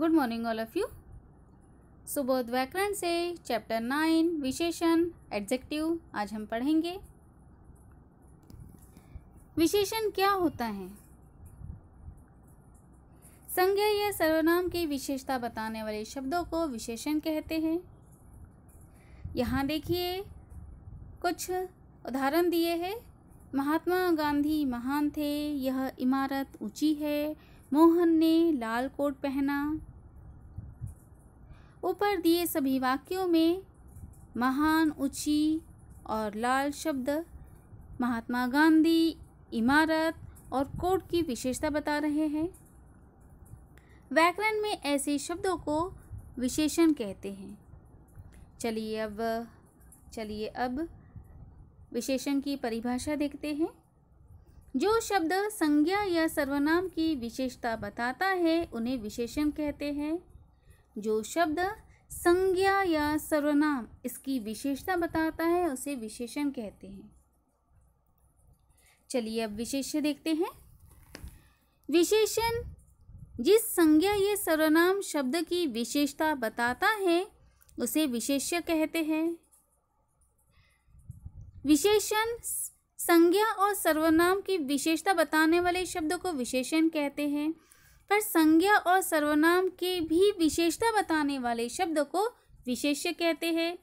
good morning all of you Subodh Vyakaran से chapter nine विशेषण adjective आज हम पढ़ेंगे विशेषण क्या होता है संज्ञा या सर्वनाम की विशेषता बताने वाले शब्दों को विशेषण कहते हैं यहाँ देखिए कुछ उदाहरण दिए हैं महात्मा गांधी महान थे यह इमारत ऊंची है मोहन ने लाल कोट पहना ऊपर दिए सभी वाक्यों में महान ऊंची और लाल शब्द महात्मा गांधी इमारत और कोड की विशेषता बता रहे हैं व्याकरण में ऐसे शब्दों को विशेषण कहते हैं चलिए अब चलिए अब विशेषण की परिभाषा देखते हैं जो शब्द संज्ञा या सर्वनाम की विशेषता बताता है उन्हें विशेषण कहते हैं जो शब्द संज्ञा या सर्वनाम इसकी विशेषता बताता है उसे विशेषण कहते हैं चलिए अब विशेष्य देखते हैं विशेषण जिस संज्ञा ये सर्वनाम शब्द की विशेषता बताता है उसे विशेष्य कहते हैं विशेषण संज्ञा और सर्वनाम की विशेषता बताने वाले शब्द को विशेषण कहते हैं पर संज्ञा और सर्वनाम के भी विशेषता बताने वाले शब्द को विशेष्य कहते हैं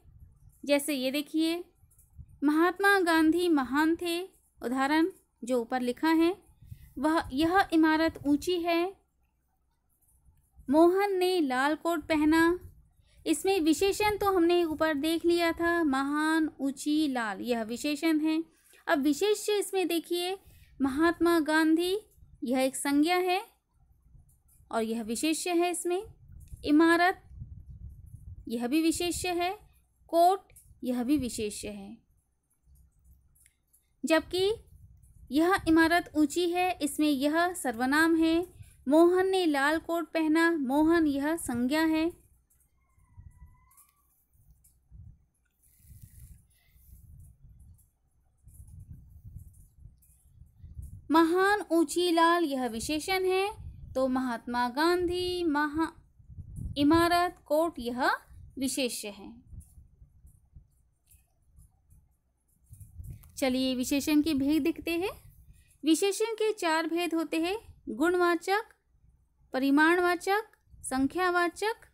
जैसे ये देखिए महात्मा गांधी महान थे उदाहरण जो ऊपर लिखा है वह यह इमारत ऊंची है मोहन ने लाल कोट पहना इसमें विशेषण तो हमने ऊपर देख लिया था महान ऊंची लाल यह विशेषण है अब विशेष्य इसमें देखिए महात्मा गांधी यह एक संज्ञा है और यह विशेष्य है इसमें इमारत यह भी विशेष्य है कोट यह भी विशेष्य है जबकि यह इमारत ऊंची है इसमें यह सर्वनाम है मोहन ने लाल कोट पहना मोहन यह संज्ञा है महान ऊंची लाल यह विशेषण है तो महात्मा गांधी महा इमारत कोट यह विशेष है चलिए विशेषण के भेद देखते हैं विशेषण के चार भेद होते हैं गुणवाचक परिमाणवाचक संख्यावाचक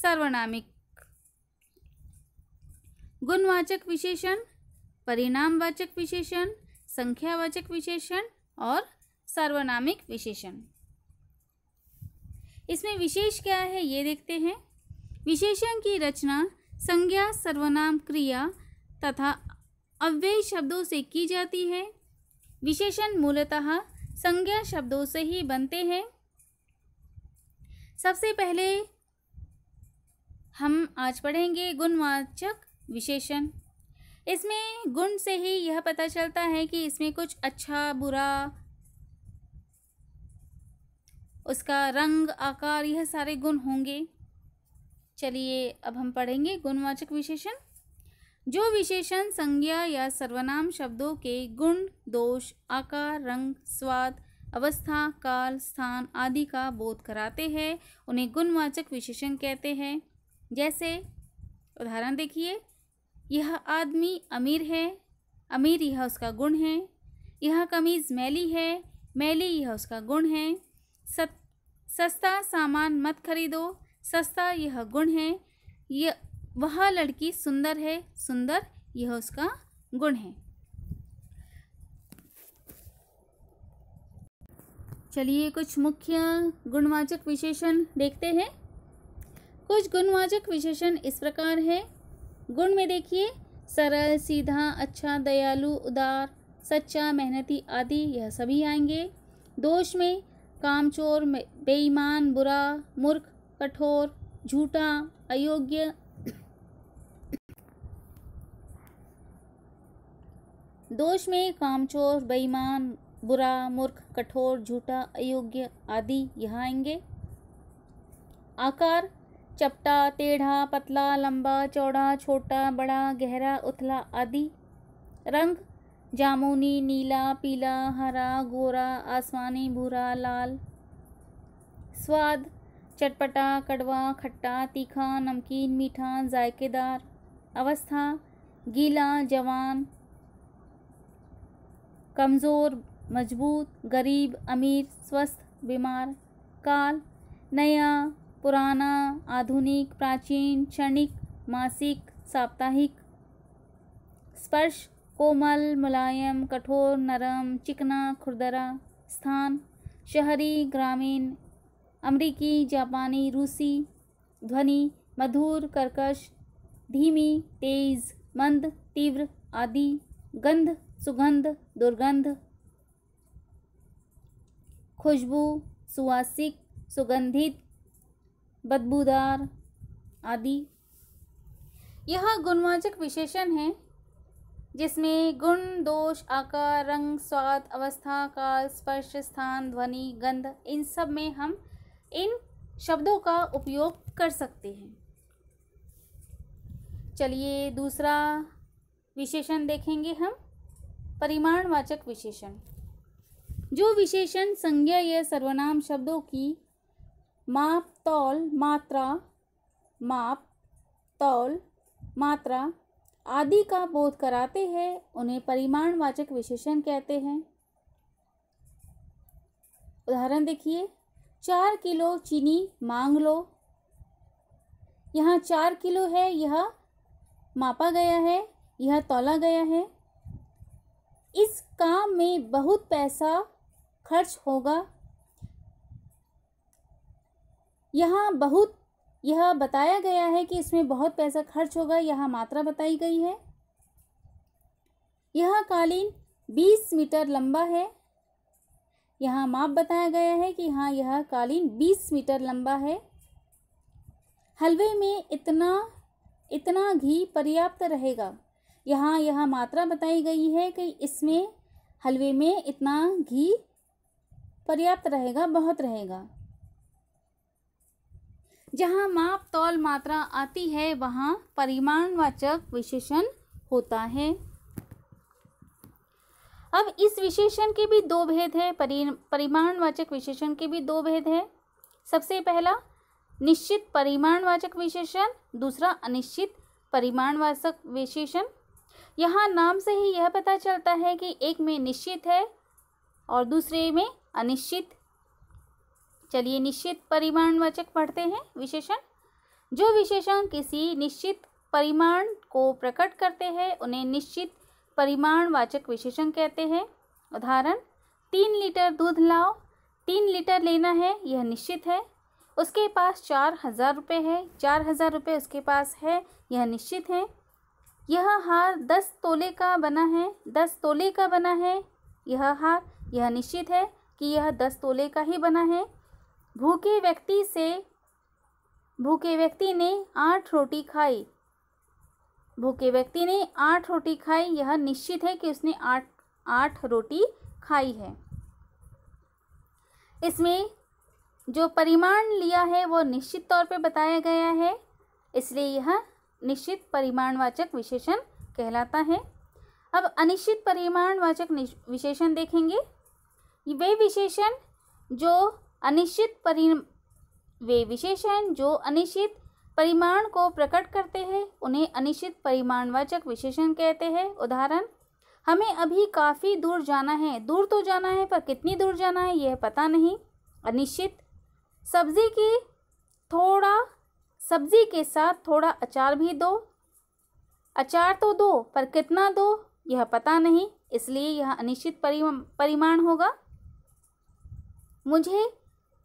सर्वनामिक गुणवाचक विशेषण परिणामवाचक विशेषण संख्यावाचक विशेषण और सर्वनामिक विशेषण इसमें विशेष क्या है ये देखते हैं विशेषण की रचना संज्ञा सर्वनाम क्रिया तथा अव्यय शब्दों से की जाती है विशेषण मूलतः संज्ञा शब्दों से ही बनते हैं सबसे पहले हम आज पढ़ेंगे गुणवाचक विशेषण इसमें गुण से ही यह पता चलता है कि इसमें कुछ अच्छा बुरा उसका रंग आकार यह सारे गुण होंगे चलिए अब हम पढ़ेंगे गुणवाचक विशेषण जो विशेषण संज्ञा या सर्वनाम शब्दों के गुण दोष आकार रंग स्वाद अवस्था काल स्थान आदि का बोध कराते हैं उन्हें गुणवाचक विशेषण कहते हैं जैसे उदाहरण देखिए यह आदमी अमीर है अमीर यह उसका गुण है यह कमीज़ मैली है मैली यह उसका गुण है सस्ता सामान मत खरीदो सस्ता यह गुण है यह वह लड़की सुंदर है सुंदर यह उसका गुण है चलिए कुछ मुख्य गुणवाचक विशेषण देखते हैं कुछ गुणवाचक विशेषण इस प्रकार है गुण में देखिए सरल सीधा अच्छा दयालु उदार सच्चा मेहनती आदि यह सभी आएंगे दोष में कामचोर बेईमान बुरा मूर्ख कठोर झूठा अयोग्य दोष में कामचोर बेईमान बुरा मूर्ख कठोर झूठा अयोग्य आदि यहाँ आएंगे आकार चपटा टेढ़ा पतला लंबा चौड़ा छोटा बड़ा गहरा उथला आदि रंग जामुनी नीला पीला हरा गोरा आसमानी भूरा लाल स्वाद चटपटा कड़वा खट्टा तीखा नमकीन मीठा जायकेदार अवस्था गीला जवान कमज़ोर मजबूत गरीब अमीर स्वस्थ बीमार काल नया पुराना आधुनिक प्राचीन क्षणिक मासिक साप्ताहिक स्पर्श कोमल मुलायम कठोर नरम चिकना खुरदरा स्थान शहरी ग्रामीण अमरीकी जापानी रूसी ध्वनि मधुर कर्कश धीमी तेज मंद तीव्र आदि गंध सुगंध दुर्गंध खुशबू सुवासिक सुगंधित बदबूदार आदि यह गुणवाचक विशेषण हैं जिसमें गुण दोष आकार रंग स्वाद अवस्था काल स्पर्श स्थान ध्वनि गंध इन सब में हम इन शब्दों का उपयोग कर सकते हैं चलिए दूसरा विशेषण देखेंगे हम परिमाणवाचक विशेषण जो विशेषण संज्ञा या सर्वनाम शब्दों की माप तौल मात्रा माप तौल मात्रा आदि का बोध कराते हैं उन्हें परिमाणवाचक विशेषण कहते हैं उदाहरण देखिए चार किलो चीनी मांग लो यहाँ चार किलो है यह मापा गया है यह तोला गया है इस काम में बहुत पैसा खर्च होगा यहाँ बहुत यह बताया गया है कि इसमें बहुत पैसा खर्च होगा यह मात्रा बताई गई है यह कालीन बीस मीटर लंबा है यहाँ माप बताया गया है कि हाँ यह कालीन बीस मीटर लंबा है हलवे में इतना इतना घी पर्याप्त रहेगा यहाँ यह मात्रा बताई गई है कि इसमें हलवे में इतना घी पर्याप्त रहेगा बहुत रहेगा जहाँ माप तौल मात्रा आती है वहाँ परिमाणवाचक विशेषण होता है अब इस विशेषण के भी दो भेद हैं परि परिमाणवाचक विशेषण के भी दो भेद हैं सबसे पहला निश्चित परिमाणवाचक विशेषण दूसरा अनिश्चित परिमाणवाचक विशेषण यहाँ नाम से ही यह पता चलता है कि एक में निश्चित है और दूसरे में अनिश्चित चलिए निश्चित परिमाणवाचक पढ़ते हैं विशेषण जो विशेषण किसी निश्चित परिमाण को प्रकट करते हैं उन्हें निश्चित परिमाणवाचक विशेषण कहते हैं उदाहरण तीन लीटर दूध लाओ तीन लीटर लेना है यह निश्चित है उसके पास चार हज़ार रुपये है चार हज़ार रुपये उसके पास है यह निश्चित है यह हार दस तोले का बना है दस तोले का बना है यह हार यह निश्चित है कि यह दस तोले का ही बना है भूखे व्यक्ति से भूखे व्यक्ति ने आठ रोटी खाई भूखे व्यक्ति ने आठ रोटी खाई यह निश्चित है कि उसने आठ आठ रोटी खाई है इसमें जो परिमाण लिया है वो निश्चित तौर पे बताया गया है इसलिए यह निश्चित परिमाणवाचक विशेषण कहलाता है अब अनिश्चित परिमाणवाचक विशेषण देखेंगे वे विशेषण जो अनिश्चित परि वे विशेषण जो अनिश्चित परिमाण को प्रकट करते हैं उन्हें अनिश्चित परिमाणवाचक विशेषण कहते हैं उदाहरण हमें अभी काफ़ी दूर जाना है दूर तो जाना है पर कितनी दूर जाना है यह पता नहीं अनिश्चित सब्जी की थोड़ा सब्जी के साथ थोड़ा अचार भी दो अचार तो दो पर कितना दो यह पता नहीं इसलिए यह अनिश्चित परिमाण होगा मुझे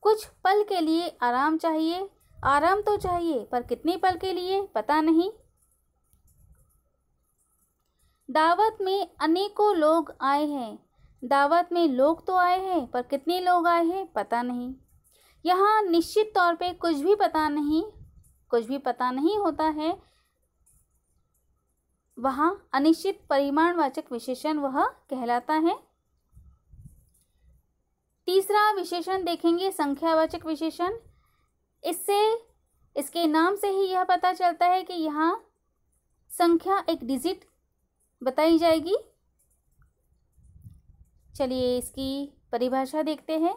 कुछ पल के लिए आराम चाहिए आराम तो चाहिए पर कितने पल के लिए पता नहीं दावत में अनेकों लोग आए हैं दावत में लोग तो आए हैं पर कितने लोग आए हैं पता नहीं यहाँ निश्चित तौर पे कुछ भी पता नहीं कुछ भी पता नहीं होता है वहाँ अनिश्चित परिमाणवाचक विशेषण वह कहलाता है तीसरा विशेषण देखेंगे संख्यावाचक विशेषण इससे इसके नाम से ही यह पता चलता है कि यहाँ संख्या एक डिजिट बताई जाएगी चलिए इसकी परिभाषा देखते हैं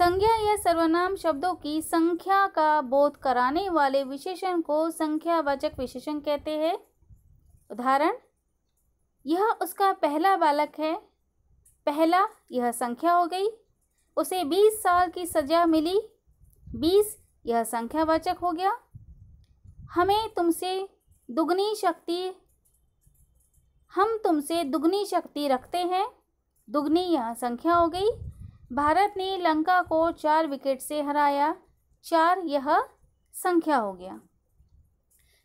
संज्ञा या सर्वनाम शब्दों की संख्या का बोध कराने वाले विशेषण को संख्यावाचक विशेषण कहते हैं उदाहरण यह उसका पहला बालक है पहला यह संख्या हो गई उसे बीस साल की सजा मिली बीस यह संख्यावाचक हो गया हमें तुमसे दुगनी शक्ति हम तुमसे दुगनी शक्ति रखते हैं दुगनी यह संख्या हो गई भारत ने लंका को चार विकेट से हराया चार यह संख्या हो गया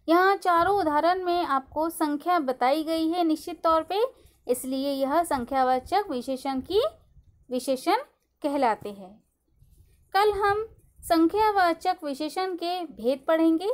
यहाँ चारों उदाहरण में आपको संख्या बताई गई है निश्चित तौर पे इसलिए यह संख्यावाचक विशेषण की विशेषण कहलाते हैं कल हम संख्यावाचक विशेषण के भेद पढ़ेंगे